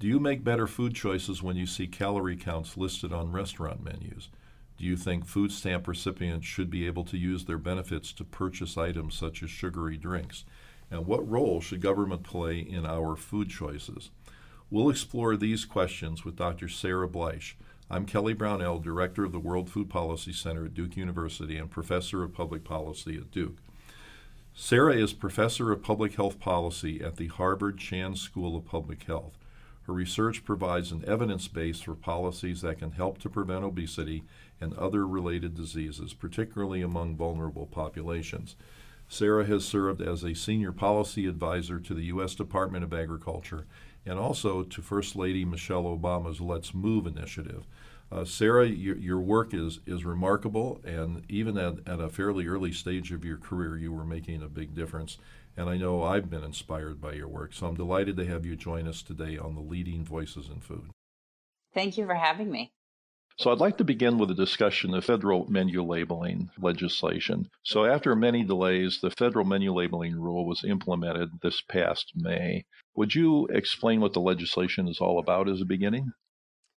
Do you make better food choices when you see calorie counts listed on restaurant menus? Do you think food stamp recipients should be able to use their benefits to purchase items such as sugary drinks? And what role should government play in our food choices? We'll explore these questions with Dr. Sarah Bleich. I'm Kelly Brownell, Director of the World Food Policy Center at Duke University and Professor of Public Policy at Duke. Sarah is Professor of Public Health Policy at the Harvard Chan School of Public Health. Her research provides an evidence base for policies that can help to prevent obesity and other related diseases, particularly among vulnerable populations. Sarah has served as a senior policy advisor to the U.S. Department of Agriculture and also to First Lady Michelle Obama's Let's Move initiative. Uh, Sarah, your, your, work is, is remarkable, and even at, at a fairly early stage of your career, you were making a big difference. And I know I've been inspired by your work. So I'm delighted to have you join us today on the leading voices in food. Thank you for having me. So, I'd like to begin with a discussion of federal menu labeling legislation. So, after many delays, the federal menu labeling rule was implemented this past May. Would you explain what the legislation is all about as a beginning?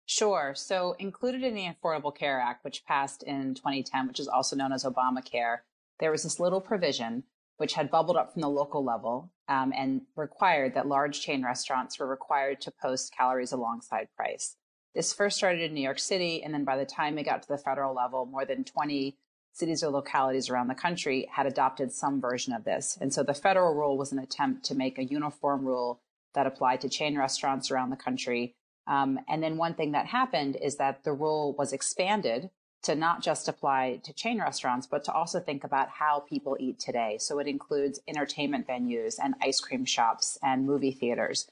Sure. So, included in the Affordable Care Act, which passed in 2010, which is also known as Obamacare, there was this little provision which had bubbled up from the local level um, and required that large chain restaurants were required to post calories alongside price. This first started in New York City, and then by the time it got to the federal level, more than 20 cities or localities around the country had adopted some version of this. And so the federal rule was an attempt to make a uniform rule that applied to chain restaurants around the country. Um, and then one thing that happened is that the rule was expanded to not just apply to chain restaurants, but to also think about how people eat today. So it includes entertainment venues and ice cream shops and movie theaters.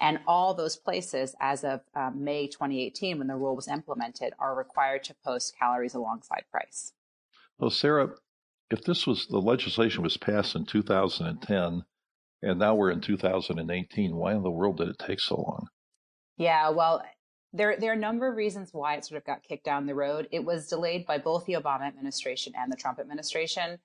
And all those places, as of uh, May 2018, when the rule was implemented, are required to post calories alongside price. Well, Sarah, if this was the legislation was passed in 2010, and now we're in 2018, why in the world did it take so long? Yeah, well, there, there are a number of reasons why it sort of got kicked down the road. It was delayed by both the Obama administration and the Trump administration.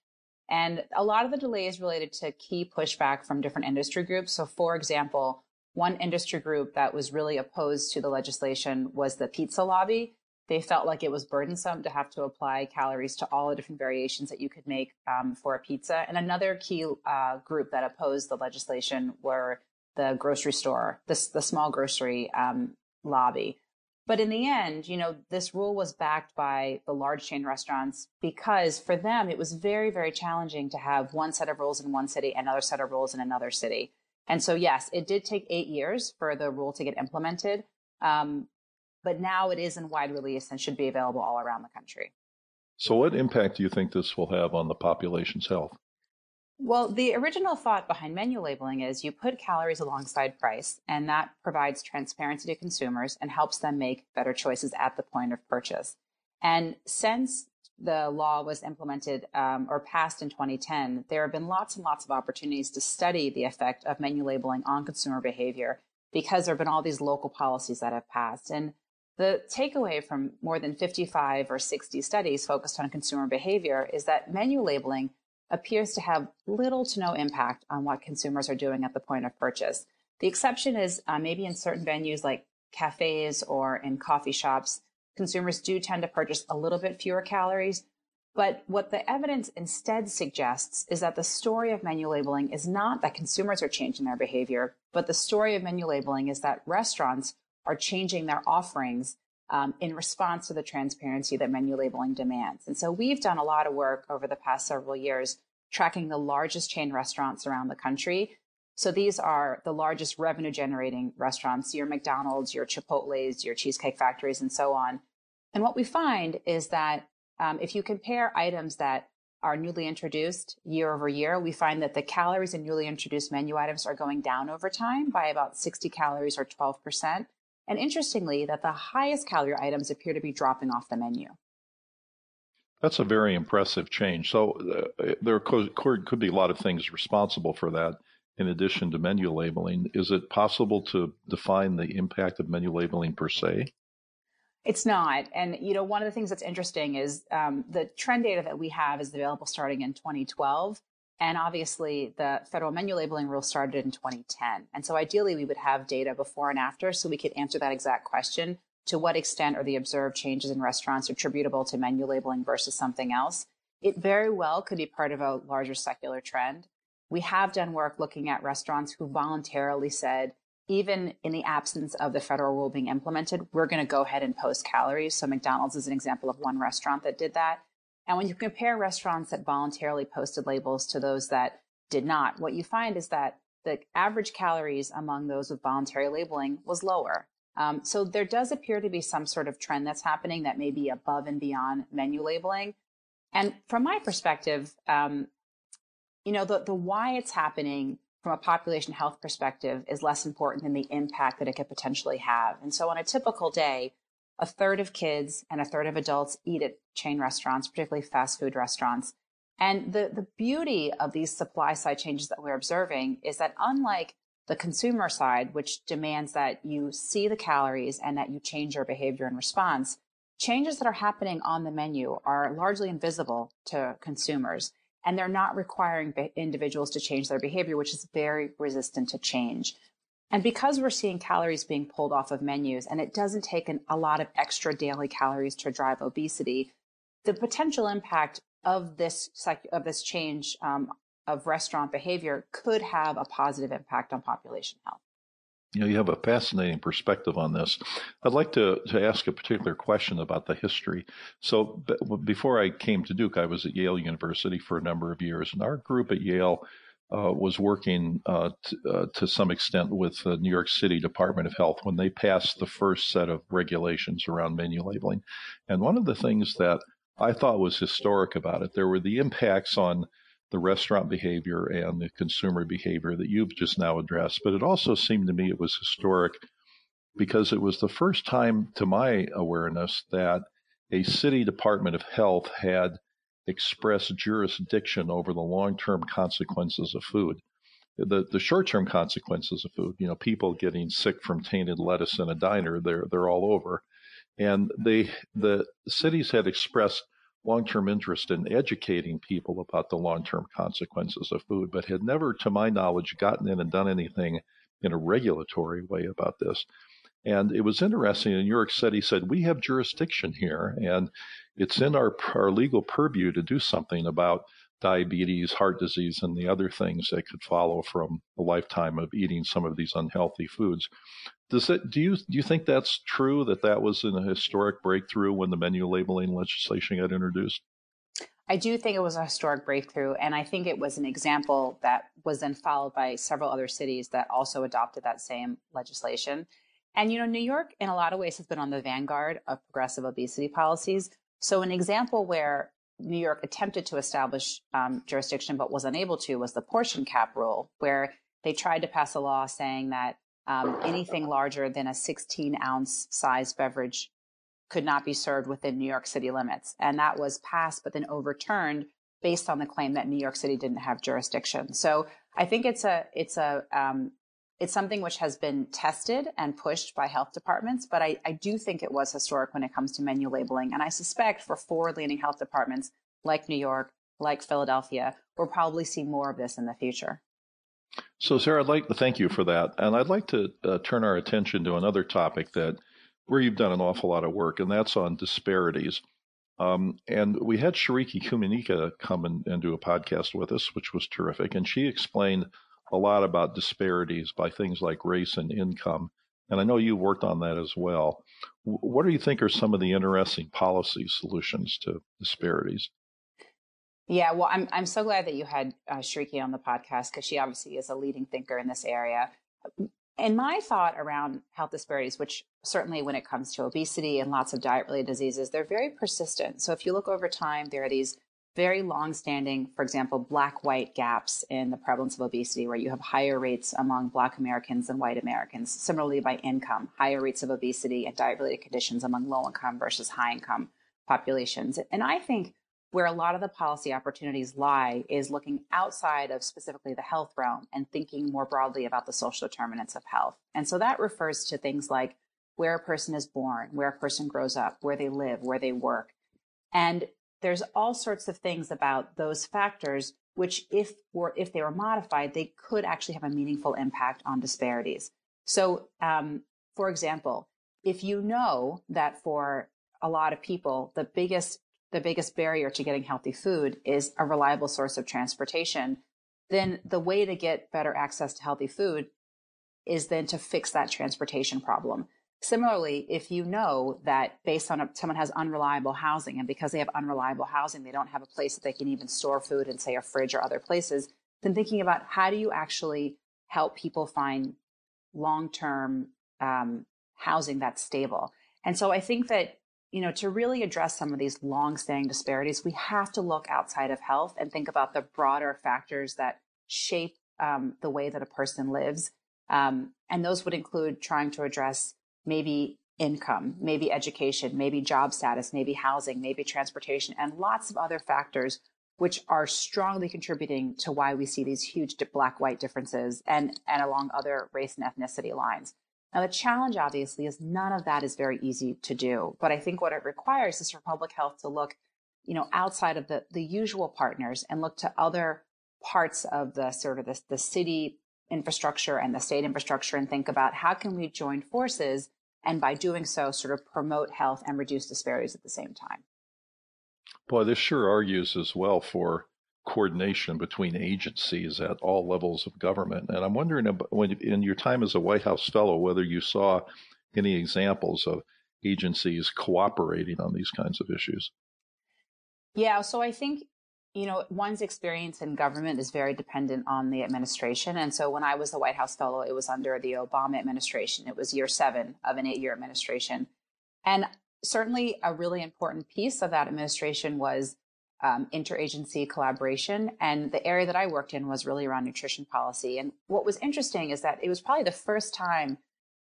And a lot of the delays related to key pushback from different industry groups. So, for example, one industry group that was really opposed to the legislation was the pizza lobby. They felt like it was burdensome to have to apply calories to all the different variations that you could make um, for a pizza. And another key uh, group that opposed the legislation were the grocery store, the, the small grocery um, lobby. But in the end, you know, this rule was backed by the large chain restaurants because for them, it was very, very challenging to have one set of rules in one city, another set of rules in another city. And so, yes, it did take eight years for the rule to get implemented. Um, but now it is in wide release and should be available all around the country. So, what impact do you think this will have on the population's health? Well, the original thought behind menu labeling is you put calories alongside price, and that provides transparency to consumers and helps them make better choices at the point of purchase. And since the law was implemented um, or passed in 2010, there have been lots and lots of opportunities to study the effect of menu labeling on consumer behavior because there have been all these local policies that have passed. And the takeaway from more than 55 or 60 studies focused on consumer behavior is that menu labeling appears to have little to no impact on what consumers are doing at the point of purchase. The exception is uh, maybe in certain venues like cafes or in coffee shops, consumers do tend to purchase a little bit fewer calories. But what the evidence instead suggests is that the story of menu labeling is not that consumers are changing their behavior, but the story of menu labeling is that restaurants are changing their offerings um, in response to the transparency that menu labeling demands. And so we've done a lot of work over the past several years tracking the largest chain restaurants around the country. So these are the largest revenue generating restaurants, your McDonald's, your Chipotle's, your Cheesecake Factories, and so on. And what we find is that um, if you compare items that are newly introduced year over year, we find that the calories in newly introduced menu items are going down over time by about 60 calories or 12% and interestingly, that the highest calorie items appear to be dropping off the menu. That's a very impressive change. So uh, uh there could, could be a lot of things responsible for that in addition to menu labeling. Is it possible to define the impact of menu labeling per se? It's not. And, you know, one of the things that's interesting is um, the trend data that we have is available starting in 2012. And obviously, the federal menu labeling rule started in 2010. And so, ideally, we would have data before and after so we could answer that exact question to what extent are the observed changes in restaurants attributable to menu labeling versus something else? It very well could be part of a larger secular trend. We have done work looking at restaurants who voluntarily said, even in the absence of the federal rule being implemented, we're going to go ahead and post calories. So, McDonald's is an example of one restaurant that did that. And when you compare restaurants that voluntarily posted labels to those that did not, what you find is that the average calories among those with voluntary labeling was lower. Um, so there does appear to be some sort of trend that's happening that may be above and beyond menu labeling. And from my perspective, um, you know, the, the why it's happening from a population health perspective is less important than the impact that it could potentially have. And so on a typical day, a third of kids and a third of adults eat at chain restaurants, particularly fast food restaurants. And the, the beauty of these supply side changes that we're observing is that unlike the consumer side, which demands that you see the calories and that you change your behavior in response, changes that are happening on the menu are largely invisible to consumers. And they're not requiring individuals to change their behavior, which is very resistant to change. And because we're seeing calories being pulled off of menus and it doesn't take an, a lot of extra daily calories to drive obesity, the potential impact of this psych, of this change um, of restaurant behavior could have a positive impact on population health. You know, you have a fascinating perspective on this. I'd like to, to ask a particular question about the history. So, b- before I came to Duke, I was at Yale University for a number of years, and our group at Yale uh, was working uh, t- uh, to some extent with the New York City Department of Health when they passed the first set of regulations around menu labeling. And one of the things that I thought was historic about it, there were the impacts on the restaurant behavior and the consumer behavior that you've just now addressed, but it also seemed to me it was historic because it was the first time, to my awareness, that a city Department of Health had express jurisdiction over the long term consequences of food. The, the short term consequences of food, you know, people getting sick from tainted lettuce in a diner, they're, they're all over. And they, the cities had expressed long term interest in educating people about the long term consequences of food, but had never, to my knowledge, gotten in and done anything in a regulatory way about this. And it was interesting in New York City said, we have jurisdiction here, and it's in our, our legal purview to do something about diabetes, heart disease, and the other things that could follow from a lifetime of eating some of these unhealthy foods. Does it, do you do you think that's true that that was a historic breakthrough when the menu labeling legislation got introduced? I do think it was a historic breakthrough, and I think it was an example that was then followed by several other cities that also adopted that same legislation. And, you know, New York in a lot of ways has been on the vanguard of progressive obesity policies. So, an example where New York attempted to establish um, jurisdiction but was unable to was the portion cap rule, where they tried to pass a law saying that um, anything larger than a 16 ounce size beverage could not be served within New York City limits. And that was passed, but then overturned based on the claim that New York City didn't have jurisdiction. So I think it's a it's a um, it's something which has been tested and pushed by health departments, but I, I do think it was historic when it comes to menu labeling. And I suspect for forward leaning health departments like New York, like Philadelphia, we'll probably see more of this in the future. So, Sarah, I'd like to thank you for that. And I'd like to uh, turn our attention to another topic that where you've done an awful lot of work, and that's on disparities. Um, and we had Shariki Kumanika come and, and do a podcast with us, which was terrific. And she explained a lot about disparities by things like race and income. And I know you worked on that as well. What do you think are some of the interesting policy solutions to disparities? Yeah, well, I'm I'm so glad that you had uh, Shriki on the podcast because she obviously is a leading thinker in this area. And my thought around health disparities, which certainly when it comes to obesity and lots of diet related diseases, they're very persistent. So if you look over time, there are these very long-standing, for example, black-white gaps in the prevalence of obesity, where you have higher rates among black Americans than white Americans. Similarly, by income, higher rates of obesity and diet-related conditions among low-income versus high-income populations. And I think where a lot of the policy opportunities lie is looking outside of specifically the health realm and thinking more broadly about the social determinants of health. And so that refers to things like where a person is born, where a person grows up, where they live, where they work. And there's all sorts of things about those factors which if were if they were modified, they could actually have a meaningful impact on disparities. So, um, for example, if you know that for a lot of people, the biggest the biggest barrier to getting healthy food is a reliable source of transportation, then the way to get better access to healthy food is then to fix that transportation problem. Similarly, if you know that based on a, someone has unreliable housing and because they have unreliable housing, they don't have a place that they can even store food in, say, a fridge or other places, then thinking about how do you actually help people find long term um, housing that's stable. And so I think that, you know, to really address some of these long standing disparities, we have to look outside of health and think about the broader factors that shape um, the way that a person lives. Um, and those would include trying to address maybe income, maybe education, maybe job status, maybe housing, maybe transportation, and lots of other factors which are strongly contributing to why we see these huge black white differences and, and along other race and ethnicity lines. Now, the challenge obviously is none of that is very easy to do, but I think what it requires is for public health to look, you know, outside of the, the usual partners and look to other parts of the sort of the, the city infrastructure and the state infrastructure and think about how can we join forces and by doing so, sort of promote health and reduce disparities at the same time. Boy, this sure argues as well for coordination between agencies at all levels of government. And I'm wondering, about, when in your time as a White House fellow, whether you saw any examples of agencies cooperating on these kinds of issues. Yeah, so I think you know, one's experience in government is very dependent on the administration. And so when I was the White House fellow, it was under the Obama administration. It was year seven of an eight year administration. And certainly a really important piece of that administration was um, interagency collaboration. And the area that I worked in was really around nutrition policy. And what was interesting is that it was probably the first time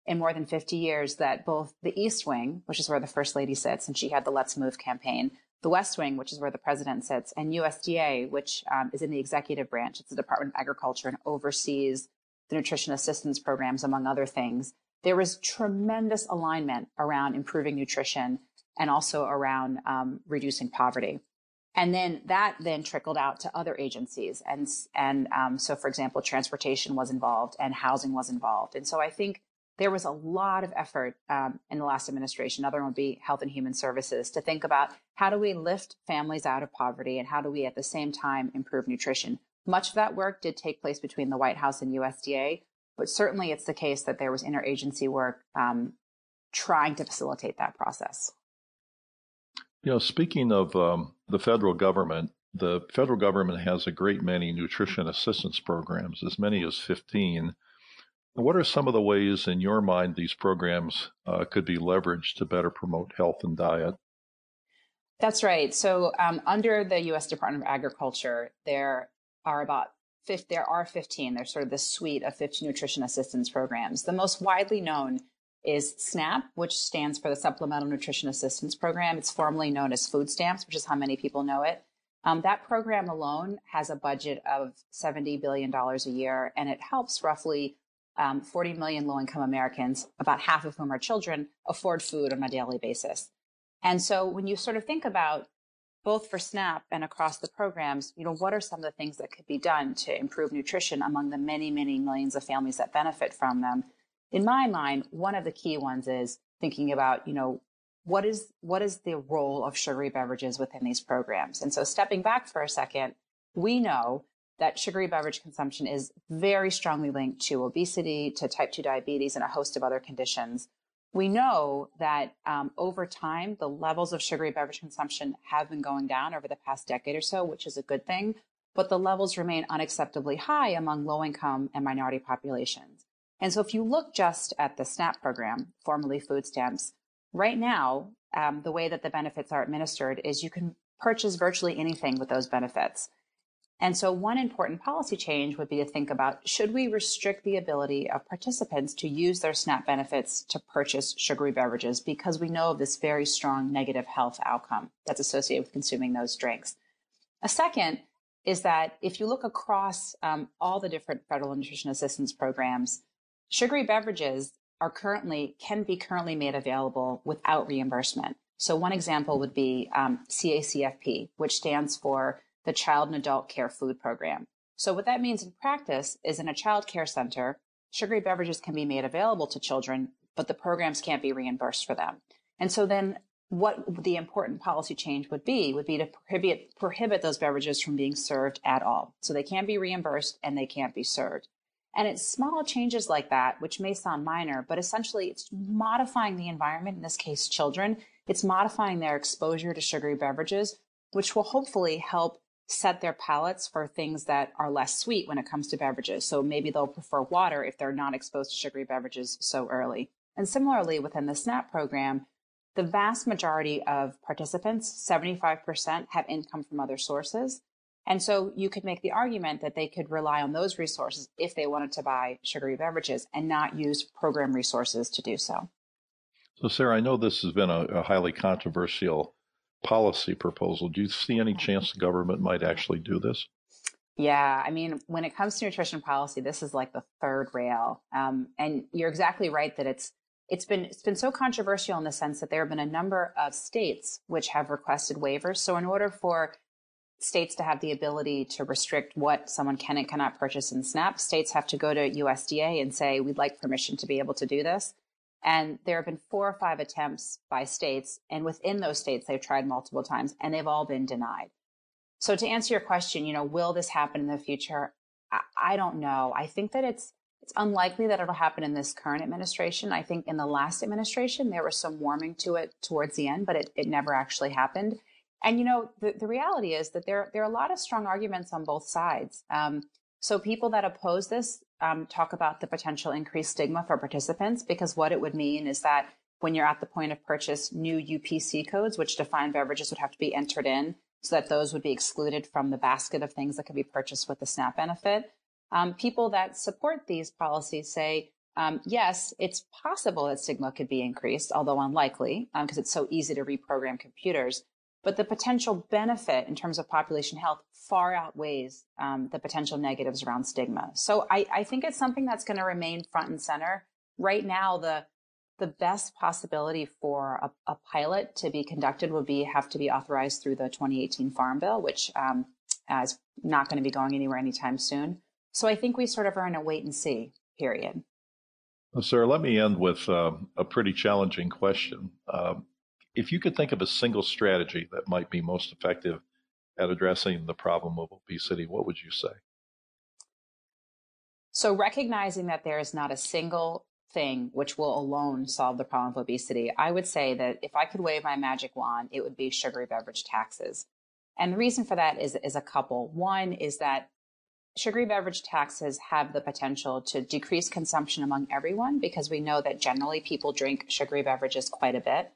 in more than 50 years that both the East Wing, which is where the First Lady sits, and she had the Let's Move campaign, the West Wing, which is where the president sits, and USDA, which um, is in the executive branch. It's the Department of Agriculture and oversees the nutrition assistance programs, among other things. There was tremendous alignment around improving nutrition and also around um, reducing poverty. And then that then trickled out to other agencies. And, and um, so, for example, transportation was involved and housing was involved. And so I think there was a lot of effort um, in the last administration, another one would be Health and Human Services, to think about how do we lift families out of poverty and how do we at the same time improve nutrition. Much of that work did take place between the White House and USDA, but certainly it's the case that there was interagency work um, trying to facilitate that process. You know, speaking of um, the federal government, the federal government has a great many nutrition assistance programs, as many as 15 what are some of the ways in your mind these programs uh, could be leveraged to better promote health and diet? That's right. So um, under the U.S. Department of Agriculture, there are about there are 15. There's sort of this suite of 15 nutrition assistance programs. The most widely known is SNAP, which stands for the Supplemental Nutrition Assistance Program. It's formerly known as food stamps, which is how many people know it. Um, that program alone has a budget of $70 billion a year, and it helps roughly um, 40 million low income Americans, about half of whom are children, afford food on a daily basis. And so when you sort of think about both for SNAP and across the programs, you know, what are some of the things that could be done to improve nutrition among the many, many millions of families that benefit from them? In my mind, one of the key ones is thinking about, you know, what is what is the role of sugary beverages within these programs? And so stepping back for a second, we know that sugary beverage consumption is very strongly linked to obesity, to type 2 diabetes, and a host of other conditions. We know that um, over time, the levels of sugary beverage consumption have been going down over the past decade or so, which is a good thing, but the levels remain unacceptably high among low income and minority populations. And so, if you look just at the SNAP program, formerly food stamps, right now, um, the way that the benefits are administered is you can purchase virtually anything with those benefits. And so, one important policy change would be to think about should we restrict the ability of participants to use their SNAP benefits to purchase sugary beverages because we know of this very strong negative health outcome that's associated with consuming those drinks. A second is that if you look across um, all the different federal nutrition assistance programs, sugary beverages are currently can be currently made available without reimbursement. So one example would be um, CACFP, which stands for the Child and Adult Care Food Program. So, what that means in practice is in a child care center, sugary beverages can be made available to children, but the programs can't be reimbursed for them. And so, then what the important policy change would be would be to prohibit, prohibit those beverages from being served at all. So, they can't be reimbursed and they can't be served. And it's small changes like that, which may sound minor, but essentially it's modifying the environment, in this case, children. It's modifying their exposure to sugary beverages, which will hopefully help set their palates for things that are less sweet when it comes to beverages. So maybe they'll prefer water if they're not exposed to sugary beverages so early. And similarly, within the SNAP program, the vast majority of participants, 75%, have income from other sources. And so you could make the argument that they could rely on those resources if they wanted to buy sugary beverages and not use program resources to do so. So, Sarah, I know this has been a, a highly controversial policy proposal. Do you see any chance the government might actually do this? Yeah, I mean, when it comes to nutrition policy, this is like the third rail. Um, and you're exactly right that it's it's been it's been so controversial in the sense that there have been a number of states which have requested waivers. So in order for states to have the ability to restrict what someone can and cannot purchase in SNAP, states have to go to USDA and say, "We'd like permission to be able to do this." And there have been four or five attempts by states. And within those states, they've tried multiple times and they've all been denied. So to answer your question, you know, will this happen in the future? I, I don't know. I think that it's, it's unlikely that it'll happen in this current administration. I think in the last administration, there was some warming to it towards the end, but it, it never actually happened. And, you know, the, the reality is that there, there are a lot of strong arguments on both sides. Um, so people that oppose this, um, talk about the potential increased stigma for participants because what it would mean is that when you're at the point of purchase, new UPC codes, which define beverages, would have to be entered in so that those would be excluded from the basket of things that could be purchased with the SNAP benefit. Um, people that support these policies say, um, yes, it's possible that stigma could be increased, although unlikely, because um, it's so easy to reprogram computers but the potential benefit in terms of population health far outweighs um, the potential negatives around stigma. So I, I think it's something that's going to remain front and center. Right now, the the best possibility for a, a, pilot to be conducted would be have to be authorized through the 2018 Farm Bill, which um, is not going to be going anywhere anytime soon. So I think we sort of are in a wait and see period. Well, Sarah, let me end with uh, a pretty challenging question. Uh, if you could think of a single strategy that might be most effective at addressing the problem of obesity, what would you say? So, recognizing that there is not a single thing which will alone solve the problem of obesity, I would say that if I could wave my magic wand, it would be sugary beverage taxes. And the reason for that is, is a couple. One is that sugary beverage taxes have the potential to decrease consumption among everyone because we know that generally people drink sugary beverages quite a bit.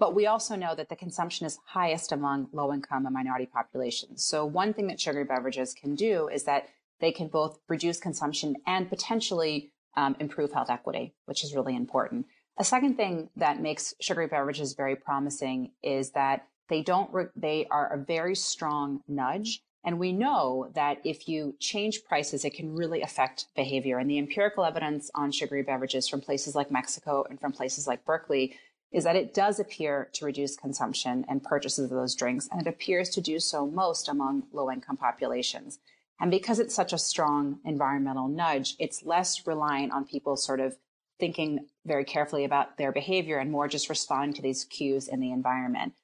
But we also know that the consumption is highest among low income and minority populations. So one thing that sugary beverages can do is that they can both reduce consumption and potentially um, improve health equity, which is really important. A second thing that makes sugary beverages very promising is that they don't re- they are a very strong nudge and we know that if you change prices, it can really affect behavior. And the empirical evidence on sugary beverages from places like Mexico and from places like Berkeley is that it does appear to reduce consumption and purchases of those drinks, and it appears to do so most among low income populations. And because it's such a strong environmental nudge, it's less reliant on people sort of thinking very carefully about their behavior and more just responding to these cues in the environment.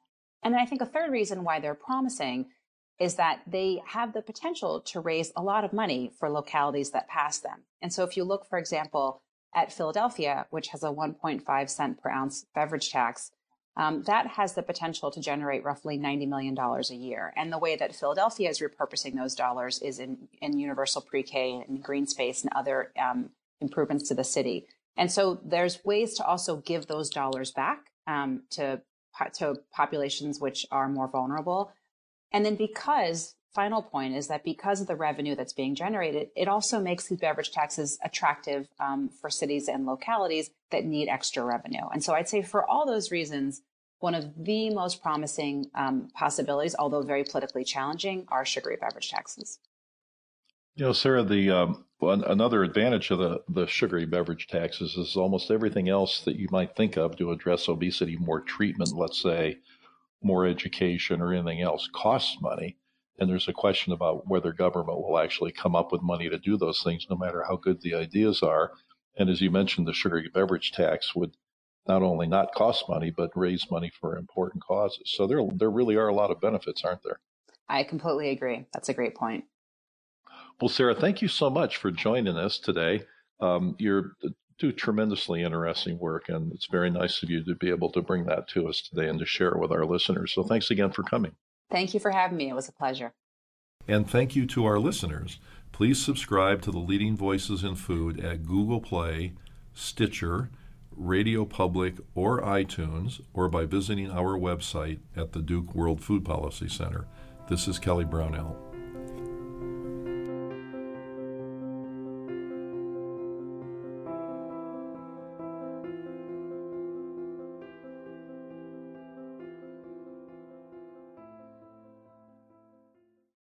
And then I think a third reason why they're promising is that they have the potential to raise a lot of money for localities that pass them. And so if you look, for example, at Philadelphia, which has a 1.5 cent per ounce beverage tax, um, that has the potential to generate roughly $90 million a year. And the way that Philadelphia is repurposing those dollars is in, in universal pre K and green space and other um, improvements to the city. And so there's ways to also give those dollars back um, to, to populations which are more vulnerable. And then because final point is that because of the revenue that's being generated, it also makes these beverage taxes attractive um, for cities and localities that need extra revenue. And so I'd say for all those reasons, one of the most promising um, possibilities, although very politically challenging, are sugary beverage taxes. You know, Sarah, the um, another advantage of the, the sugary beverage taxes is almost everything else that you might think of to address obesity, more treatment, let's say, more education, or anything else, costs money. And there's a question about whether government will actually come up with money to do those things, no matter how good the ideas are. And as you mentioned, the sugar beverage tax would not only not cost money, but raise money for important causes. So there, there really are a lot of benefits, aren't there? I completely agree. That's a great point. Well, Sarah, thank you so much for joining us today. Um, you uh, do tremendously interesting work, and it's very nice of you to be able to bring that to us today and to share with our listeners. So thanks again for coming. Thank you for having me. It was a pleasure. And thank you to our listeners. Please subscribe to the Leading Voices in Food at Google Play, Stitcher, Radio Public, or iTunes, or by visiting our website at the Duke World Food Policy Center. This is Kelly Brownell.